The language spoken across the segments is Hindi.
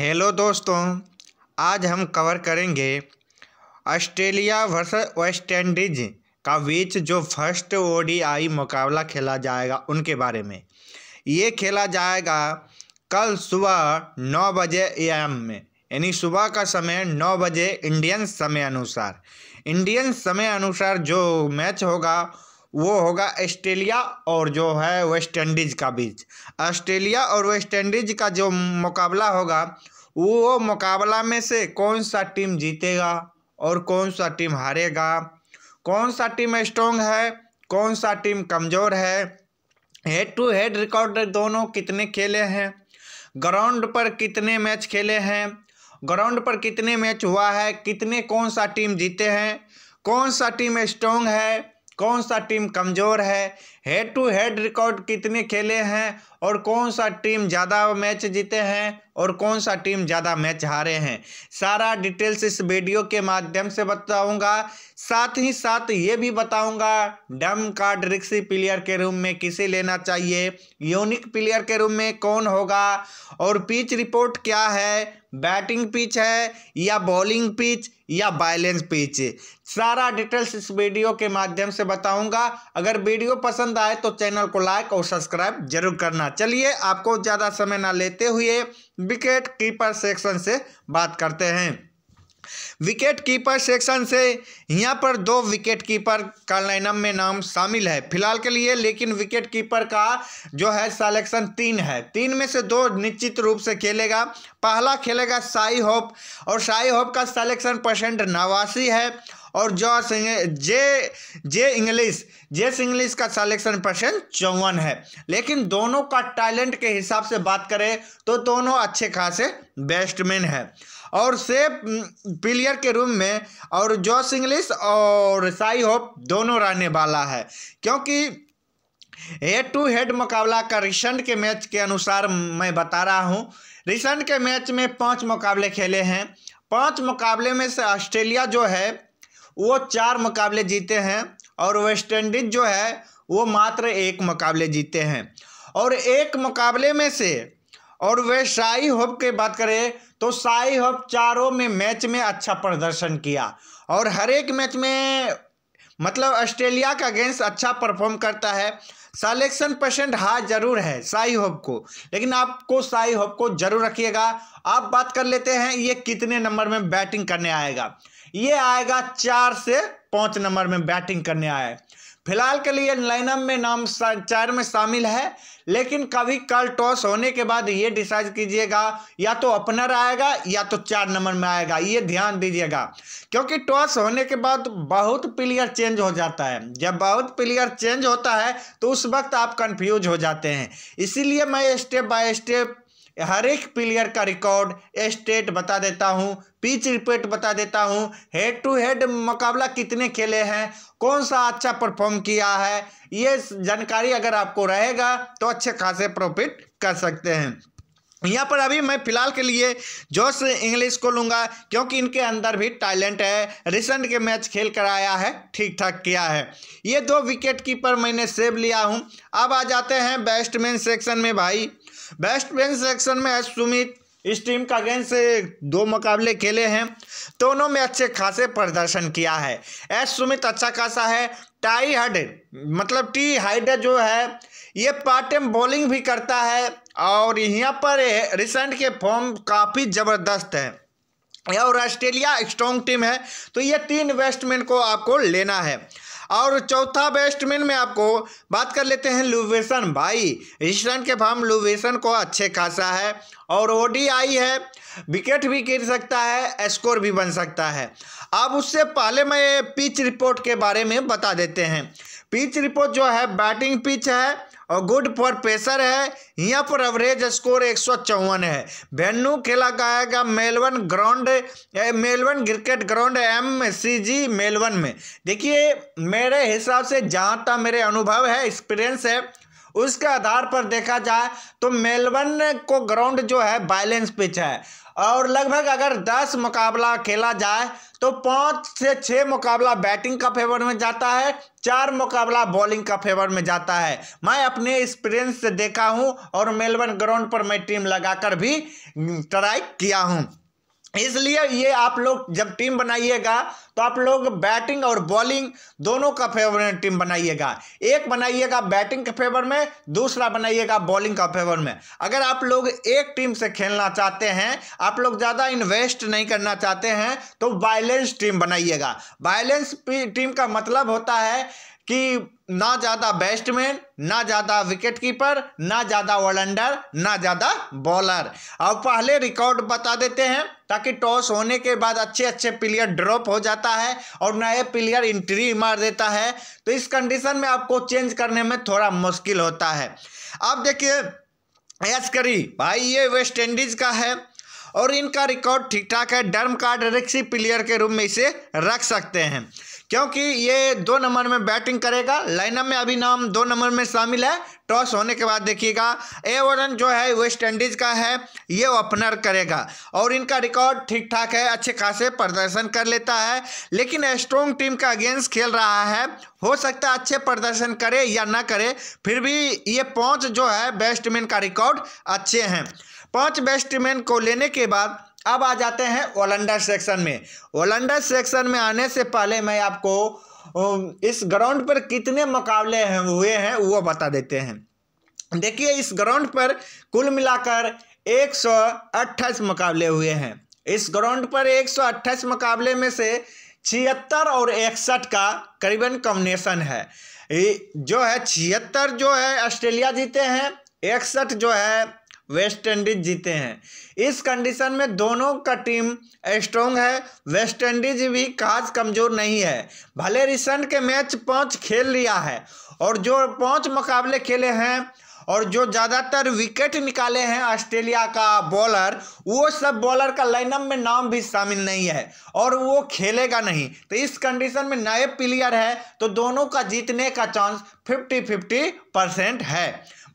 हेलो दोस्तों आज हम कवर करेंगे ऑस्ट्रेलिया वर्स वेस्ट इंडीज का बीच जो फर्स्ट ओडीआई मुकाबला खेला जाएगा उनके बारे में ये खेला जाएगा कल सुबह नौ बजे एम में यानी सुबह का समय नौ बजे इंडियन समय अनुसार इंडियन समय अनुसार जो मैच होगा वो होगा ऑस्ट्रेलिया और जो है वेस्ट इंडीज़ का बीच ऑस्ट्रेलिया और वेस्ट इंडीज़ का जो मुकाबला होगा वो मुकाबला में से कौन सा टीम जीतेगा और कौन सा टीम हारेगा कौन सा टीम स्ट्रोंग है कौन सा टीम कमज़ोर है हेड टू हेड रिकॉर्ड दोनों कितने खेले हैं ग्राउंड पर कितने मैच खेले हैं ग्राउंड पर कितने मैच हुआ है कितने कौन सा टीम जीते हैं कौन सा टीम स्ट्रोंग है कौन सा टीम कमज़ोर है हेड टू हेड रिकॉर्ड कितने खेले हैं और कौन सा टीम ज़्यादा मैच जीते हैं और कौन सा टीम ज़्यादा मैच हारे हैं सारा डिटेल्स इस वीडियो के माध्यम से बताऊंगा साथ ही साथ ये भी बताऊंगा डम कार्ड रिक्सी प्लेयर के रूम में किसे लेना चाहिए यूनिक प्लेयर के रूम में कौन होगा और पिच रिपोर्ट क्या है बैटिंग पिच है या बॉलिंग पिच या बैलेंस पिच सारा डिटेल्स इस वीडियो के माध्यम से बताऊंगा अगर वीडियो पसंद आए तो चैनल को लाइक और सब्सक्राइब जरूर करना चलिए आपको ज़्यादा समय ना लेते हुए विकेट कीपर सेक्शन से बात करते हैं विकेट कीपर सेक्शन से यहाँ पर दो विकेट कीपर का लाइनअप में नाम शामिल है फिलहाल के लिए लेकिन विकेट कीपर का जो है सिलेक्शन तीन है तीन में से दो निश्चित रूप से खेलेगा पहला खेलेगा साई होप और साई होप का सिलेक्शन परसेंट नवासी है और जो J J Inglis J Inglis का सेलेक्शन परसेंट चौवन है लेकिन दोनों का टैलेंट के हिसाब से बात करें तो दोनों अच्छे खासे बैट्समैन है और सेफ प्लेयर के रूम में और जॉस इंग्लिश और साई होप दोनों रहने वाला है क्योंकि हेड टू हेड मुकाबला का रिसेंट के मैच के अनुसार मैं बता रहा हूँ रिसेंट के मैच में पांच मुकाबले खेले हैं पांच मुकाबले में से ऑस्ट्रेलिया जो है वो चार मुकाबले जीते हैं और वेस्ट इंडीज जो है वो मात्र एक मुकाबले जीते हैं और एक मुकाबले में से और वे शाही होप की बात करें तो शाही होप चारों में मैच में अच्छा प्रदर्शन किया और हर एक मैच में मतलब ऑस्ट्रेलिया का अगेंस्ट अच्छा परफॉर्म करता है सलेक्शन परसेंट हाँ जरूर है शाही होप को लेकिन आपको शाही होप को जरूर रखिएगा आप बात कर लेते हैं ये कितने नंबर में बैटिंग करने आएगा ये आएगा चार से पाँच नंबर में बैटिंग करने आया फिलहाल के लिए लाइनअप में नाम चार में शामिल है लेकिन कभी कल टॉस होने के बाद ये डिसाइड कीजिएगा या तो ओपनर आएगा या तो चार नंबर में आएगा ये ध्यान दीजिएगा क्योंकि टॉस होने के बाद बहुत प्लेयर चेंज हो जाता है जब बहुत प्लेयर चेंज होता है तो उस वक्त आप कंफ्यूज हो जाते हैं इसीलिए मैं स्टेप बाय स्टेप हर एक प्लेयर का रिकॉर्ड स्टेट बता देता हूँ पिच रिपोर्ट बता देता हूँ हेड टू हेड मुकाबला कितने खेले हैं कौन सा अच्छा परफॉर्म किया है ये जानकारी अगर आपको रहेगा तो अच्छे खासे प्रॉफिट कर सकते हैं यहाँ पर अभी मैं फिलहाल के लिए जोश इंग्लिश को लूँगा क्योंकि इनके अंदर भी टैलेंट है रिसेंट के मैच खेल कर आया है ठीक ठाक किया है ये दो विकेट कीपर मैंने सेव लिया हूँ अब आ जाते हैं बैट्समैन सेक्शन में भाई बेस्ट बैंक सेक्शन में एस सुमित इस टीम का अगेंस्ट दो मुकाबले खेले हैं दोनों तो में अच्छे खासे प्रदर्शन किया है एस सुमित अच्छा खासा है टाई हड मतलब टी हाइडर जो है ये पार्ट टाइम बॉलिंग भी करता है और यहाँ पर रिसेंट के फॉर्म काफ़ी ज़बरदस्त है और ऑस्ट्रेलिया स्ट्रॉन्ग टीम है तो ये तीन बैट्समैन को आपको लेना है और चौथा बेस्टमैन में आपको बात कर लेते हैं लुवेसन भाई इस रन के भाव लुवेसन को अच्छे खासा है और ओडीआई है विकेट भी गिर सकता है स्कोर भी बन सकता है अब उससे पहले मैं पिच रिपोर्ट के बारे में बता देते हैं पिच रिपोर्ट जो है बैटिंग पिच है और गुड पर पेसर है यहाँ पर एवरेज स्कोर एक सौ चौवन है वेन्यू खेला जाएगा Melbourne ground Melbourne cricket ground M C G Melbourne में देखिए मेरे हिसाब से जहाँ तक मेरे अनुभव है एक्सपीरियंस है उसके आधार पर देखा जाए तो मेलबर्न को ग्राउंड जो है बैलेंस पिच है और लगभग अगर दस मुकाबला खेला जाए तो पाँच से छः मुकाबला बैटिंग का फेवर में जाता है चार मुकाबला बॉलिंग का फेवर में जाता है मैं अपने एक्सपीरियंस से देखा हूं और मेलबर्न ग्राउंड पर मैं टीम लगाकर भी ट्राई किया हूं इसलिए ये आप लोग जब टीम बनाइएगा तो आप लोग बैटिंग और बॉलिंग दोनों का फेवर में टीम बनाइएगा एक बनाइएगा बैटिंग के फेवर में दूसरा बनाइएगा बॉलिंग का फेवर में अगर आप लोग एक टीम से खेलना चाहते हैं आप लोग ज़्यादा इन्वेस्ट नहीं करना चाहते हैं तो बायलेंस टीम बनाइएगा बायलेंस टीम का मतलब होता है कि ना ज़्यादा बैट्समैन ना ज़्यादा विकेट कीपर ना ज़्यादा ऑलराउंडर ना ज़्यादा बॉलर अब पहले रिकॉर्ड बता देते हैं ताकि टॉस होने के बाद अच्छे अच्छे प्लेयर ड्रॉप हो जाता है और नए प्लेयर इंट्री मार देता है तो इस कंडीशन में आपको चेंज करने में थोड़ा मुश्किल होता है अब देखिए एस करी भाई ये वेस्ट इंडीज़ का है और इनका रिकॉर्ड ठीक ठाक है डर्म कार्ड रिक्सी प्लेयर के रूप में इसे रख सकते हैं क्योंकि ये दो नंबर में बैटिंग करेगा लाइनअप में अभी नाम दो नंबर में शामिल है टॉस होने के बाद देखिएगा ए ओरन जो है वेस्ट इंडीज का है ये ओपनर करेगा और इनका रिकॉर्ड ठीक ठाक है अच्छे खासे प्रदर्शन कर लेता है लेकिन स्ट्रॉन्ग टीम का अगेंस्ट खेल रहा है हो सकता है अच्छे प्रदर्शन करे या ना करे फिर भी ये पाँच जो है बैट्समैन का रिकॉर्ड अच्छे हैं पाँच बैट्समैन को लेने के बाद अब आ जाते हैं ओलंडर सेक्शन में ओलंडर सेक्शन में आने से पहले मैं आपको इस ग्राउंड पर कितने मुकाबले हैं हुए हैं वो बता देते हैं देखिए इस ग्राउंड पर कुल मिलाकर एक सौ मुकाबले हुए हैं इस ग्राउंड पर एक सौ अट्ठाईस मुकाबले में से छिहत्तर और इकसठ का करीबन कॉम्बिनेशन है जो है छिहत्तर जो है ऑस्ट्रेलिया जीते हैं इकसठ जो है वेस्ट इंडीज जीते हैं इस कंडीशन में दोनों का टीम स्ट्रॉन्ग है वेस्ट इंडीज भी खास कमज़ोर नहीं है भले रिसेंट के मैच पाँच खेल लिया है और जो पाँच मुकाबले खेले हैं और जो ज़्यादातर विकेट निकाले हैं ऑस्ट्रेलिया का बॉलर वो सब बॉलर का लाइनअप में नाम भी शामिल नहीं है और वो खेलेगा नहीं तो इस कंडीशन में नए प्लेयर है तो दोनों का जीतने का चांस फिफ्टी फिफ्टी परसेंट है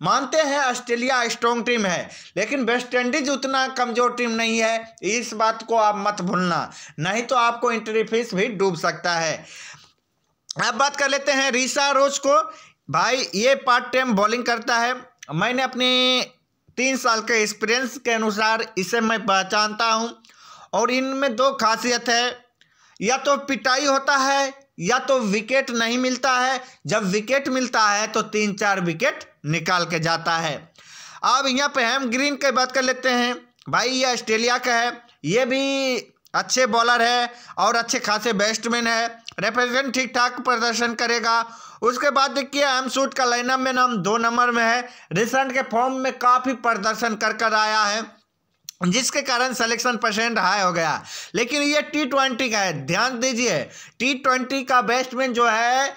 मानते हैं ऑस्ट्रेलिया स्ट्रॉन्ग टीम है लेकिन वेस्ट इंडीज उतना कमजोर टीम नहीं है इस बात को आप मत भूलना नहीं तो आपको इंट्री फीस भी डूब सकता है अब बात कर लेते हैं रीसा रोज को भाई ये पार्ट टाइम बॉलिंग करता है मैंने अपनी तीन साल के एक्सपीरियंस के अनुसार इसे मैं पहचानता हूँ और इनमें दो खासियत है या तो पिटाई होता है या तो विकेट नहीं मिलता है जब विकेट मिलता है तो तीन चार विकेट निकाल के जाता है अब यहाँ पे हेम ग्रीन की बात कर लेते हैं भाई ये ऑस्ट्रेलिया का है ये भी अच्छे बॉलर है और अच्छे खासे बैट्समैन है रेप्रेजेंट ठीक ठाक प्रदर्शन करेगा उसके बाद देखिए एम सूट का लाइनअप में नाम दो नंबर में है रिसेंट के फॉर्म में काफ़ी प्रदर्शन कर कर आया है जिसके कारण सिलेक्शन परसेंट हाई हो गया लेकिन ये टी ट्वेंटी का है ध्यान दीजिए टी ट्वेंटी का बैट्समैन जो है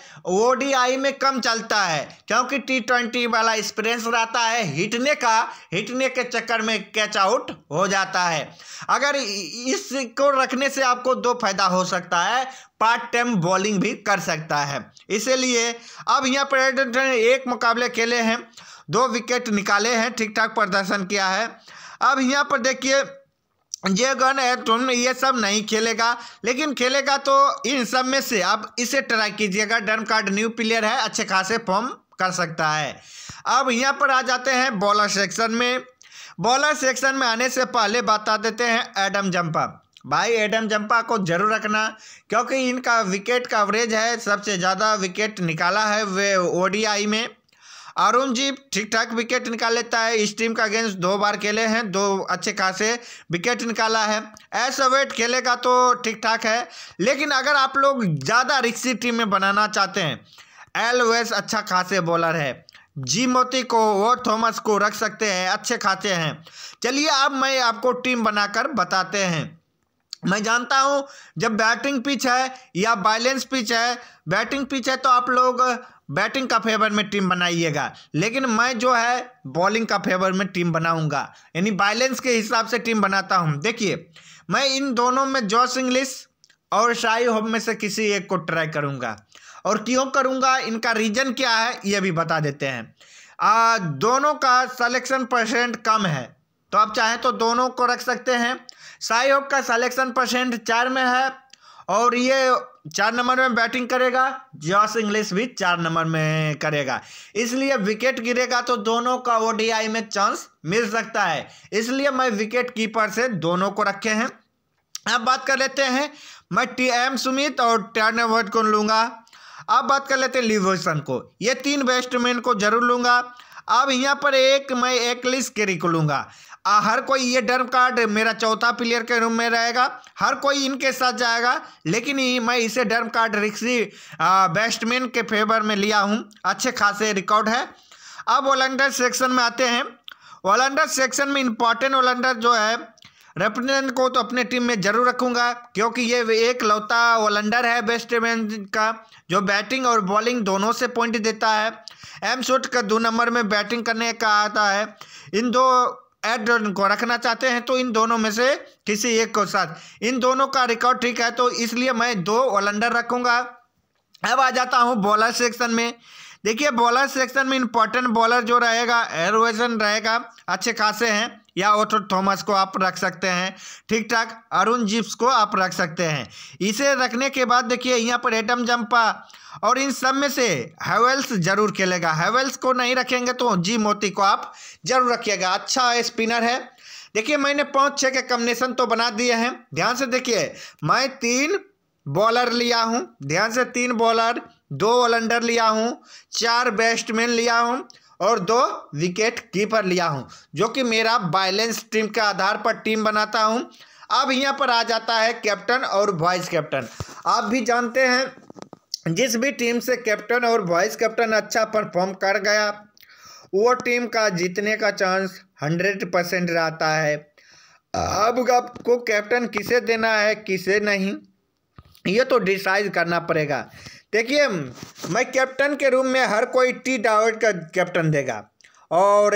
डी आई में कम चलता है क्योंकि टी ट्वेंटी वाला एक्सपीरियंस रहता है हिटने का हिटने के चक्कर में कैच आउट हो जाता है अगर इसको रखने से आपको दो फायदा हो सकता है पार्ट टाइम बॉलिंग भी कर सकता है इसीलिए अब यहाँ पर्यटन एक मुकाबले खेले हैं दो विकेट निकाले हैं ठीक ठाक प्रदर्शन किया है अब यहाँ पर देखिए जे गन है ये सब नहीं खेलेगा लेकिन खेलेगा तो इन सब में से आप इसे ट्राई कीजिएगा डर्म कार्ड न्यू प्लेयर है अच्छे खासे फॉर्म कर सकता है अब यहाँ पर आ जाते हैं बॉलर सेक्शन में बॉलर सेक्शन में आने से पहले बता देते हैं एडम जंपा भाई एडम जंपा को जरूर रखना क्योंकि इनका विकेट कवरेज है सबसे ज़्यादा विकेट निकाला है वे ओ में अरुण जी ठीक ठाक विकेट निकाल लेता है इस टीम का अगेंस्ट दो बार खेले हैं दो अच्छे खासे विकेट निकाला है एस अवेट खेलेगा तो ठीक ठाक है लेकिन अगर आप लोग ज़्यादा रिक्सी टीम में बनाना चाहते हैं एल वेस अच्छा खासे बॉलर है जी मोती को और थॉमस को रख सकते हैं अच्छे खाते हैं चलिए अब आप मैं आपको टीम बनाकर बताते हैं मैं जानता हूं जब बैटिंग पिच है या बैलेंस पिच है बैटिंग पिच है तो आप लोग बैटिंग का फेवर में टीम बनाइएगा लेकिन मैं जो है बॉलिंग का फेवर में टीम बनाऊंगा यानी बैलेंस के हिसाब से टीम बनाता हूं देखिए मैं इन दोनों में जॉस इंग्लिश और शाही होम में से किसी एक को ट्राई करूंगा और क्यों करूंगा इनका रीजन क्या है ये भी बता देते हैं आ, दोनों का सलेक्शन परसेंट कम है तो आप चाहें तो दोनों को रख सकते हैं शाही होप का सलेक्शन परसेंट चार में है और ये चार नंबर में बैटिंग करेगा जॉस इंग्लिश भी चार नंबर में करेगा इसलिए विकेट गिरेगा तो दोनों का ओडीआई में चांस मिल सकता है इसलिए मैं विकेट कीपर से दोनों को रखे हैं अब बात कर लेते हैं मैं टी एम सुमित और टर्न वर्ड को लूंगा अब बात कर लेते हैं लिवसन को ये तीन बैट्समैन को जरूर लूंगा अब यहाँ पर एक मैं एकलिस केरी को लूंगा आ, हर कोई ये डर्म कार्ड मेरा चौथा प्लेयर के रूम में रहेगा हर कोई इनके साथ जाएगा लेकिन मैं इसे डर्म कार्ड रिक्सी बैट्समैन के फेवर में लिया हूँ अच्छे खासे रिकॉर्ड है अब ओलंडर सेक्शन में आते हैं ओलंडर सेक्शन में इंपॉर्टेंट ओलंडर जो है रेपनेंट को तो अपने टीम में जरूर रखूंगा क्योंकि ये एक लौता ओलंडर है बैट्समैन का जो बैटिंग और बॉलिंग दोनों से पॉइंट देता है एम शूट का दो नंबर में बैटिंग करने का आता है इन दो एड को रखना चाहते हैं तो इन दोनों में से किसी एक को साथ इन दोनों का रिकॉर्ड ठीक है तो इसलिए मैं दो ऑलराउंडर रखूंगा अब आ जाता हूं बॉलर सेक्शन में देखिए बॉलर सेक्शन में इंपॉर्टेंट बॉलर जो रहेगा एरोजन रहेगा अच्छे खासे हैं या ओटो थॉमस को आप रख सकते हैं ठीक ठाक अरुण जिप्स को आप रख सकते हैं इसे रखने के बाद देखिए यहाँ पर एटम जंपा और इन सब में से हेवेल्स जरूर खेलेगा हेवेल्स को नहीं रखेंगे तो जी मोती को आप जरूर रखिएगा अच्छा स्पिनर है देखिए मैंने पाँच छः के कम्बिनेशन तो बना दिए हैं ध्यान से देखिए मैं तीन बॉलर लिया हूँ ध्यान से तीन बॉलर दो ऑलराउंडर लिया हूँ चार बैट्समैन लिया हूँ और दो विकेट कीपर लिया हूँ जो कि मेरा बैलेंस टीम के आधार पर टीम बनाता हूँ अब यहाँ पर आ जाता है कैप्टन और वाइस कैप्टन आप भी जानते हैं जिस भी टीम से कैप्टन और वाइस कैप्टन अच्छा परफॉर्म कर गया वो टीम का जीतने का चांस हंड्रेड परसेंट रहता है अब आपको कैप्टन किसे देना है किसे नहीं ये तो डिसाइड करना पड़ेगा देखिए मैं कैप्टन के रूम में हर कोई टी डावर्ट का कैप्टन देगा और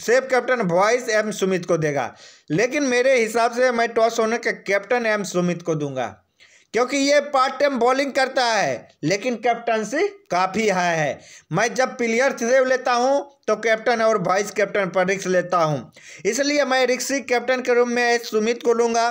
सेफ कैप्टन वॉइस एम सुमित को देगा लेकिन मेरे हिसाब से मैं टॉस होने के कैप्टन एम सुमित को दूंगा क्योंकि ये पार्ट टाइम बॉलिंग करता है लेकिन कैप्टनसी काफ़ी हाई है मैं जब प्लेयर सेव लेता हूँ तो कैप्टन और वाइस कैप्टन पर रिक्स लेता हूँ इसलिए मैं रिक्सी कैप्टन के रूप में सुमित को लूँगा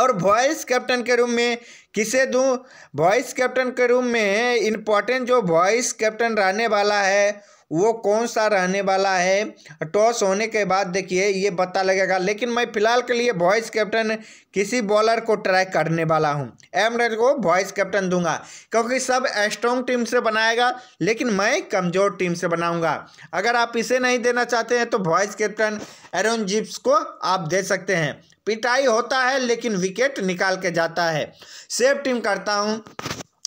और वॉइस कैप्टन के रूम में किसे दूं वॉइस कैप्टन के रूम में इम्पॉर्टेंट जो वॉइस कैप्टन रहने वाला है वो कौन सा रहने वाला है टॉस होने के बाद देखिए ये पता लगेगा लेकिन मैं फिलहाल के लिए वॉइस कैप्टन किसी बॉलर को ट्राई करने वाला हूँ एम एमरेज को वॉइस कैप्टन दूंगा क्योंकि सब स्ट्रॉन्ग टीम से बनाएगा लेकिन मैं कमज़ोर टीम से बनाऊंगा अगर आप इसे नहीं देना चाहते हैं तो वॉइस कैप्टन एरोन जिप्स को आप दे सकते हैं पिटाई होता है लेकिन विकेट निकाल के जाता है सेफ टीम करता हूँ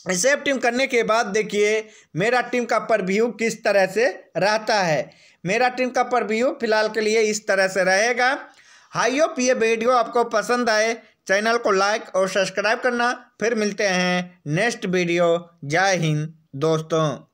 सेव टीम करने के बाद देखिए मेरा टीम का परव्यू किस तरह से रहता है मेरा टीम का परव्यू फिलहाल के लिए इस तरह से रहेगा हाई ये वीडियो आपको पसंद आए चैनल को लाइक और सब्सक्राइब करना फिर मिलते हैं नेक्स्ट वीडियो जय हिंद दोस्तों